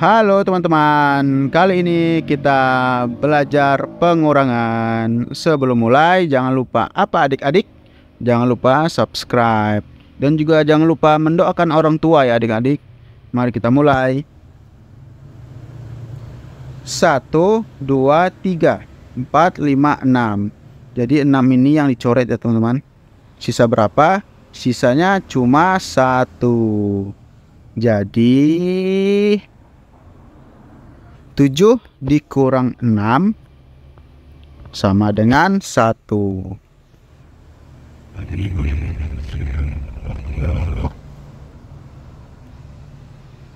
Halo teman-teman, kali ini kita belajar pengurangan. Sebelum mulai, jangan lupa apa adik-adik? Jangan lupa subscribe dan juga jangan lupa mendoakan orang tua ya adik-adik. Mari kita mulai. Satu, dua, tiga, empat, lima, enam. Jadi enam ini yang dicoret ya teman-teman. Sisa berapa? Sisanya cuma satu. Jadi 7 dikurang 6 sama dengan 1.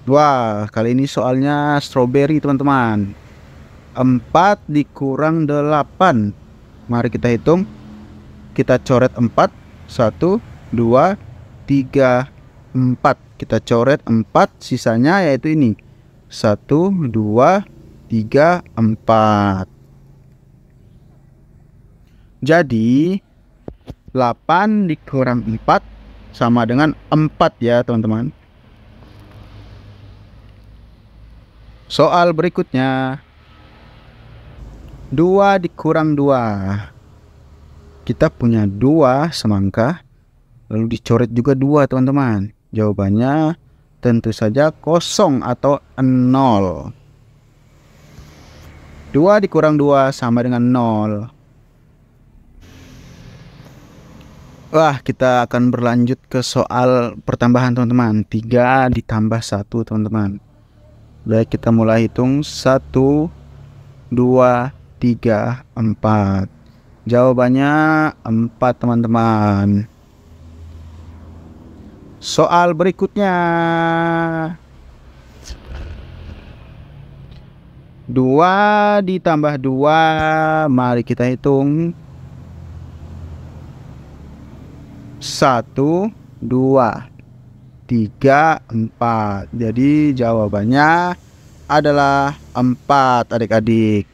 Wah, kali ini soalnya strawberry, teman-teman. 4 dikurang 8. Mari kita hitung. Kita coret 4. 1, 2, 3, 4. Kita coret 4, sisanya yaitu ini. 1, 2, 3. 3, 4. Jadi 8 dikurang 4 sama dengan 4 ya teman-teman. Soal berikutnya 2 dikurang 2 Kita punya 2 semangka Lalu dicoret juga 2 teman-teman Jawabannya tentu saja kosong atau 0 2 dikurang 2 sama dengan 0 Wah kita akan berlanjut ke soal pertambahan teman-teman 3 ditambah 1 teman-teman Baik kita mulai hitung 1 2 3 4 Jawabannya 4 teman-teman Soal berikutnya 2 ditambah 2 mari kita hitung 1 2 3 4 jadi jawabannya adalah 4 adik-adik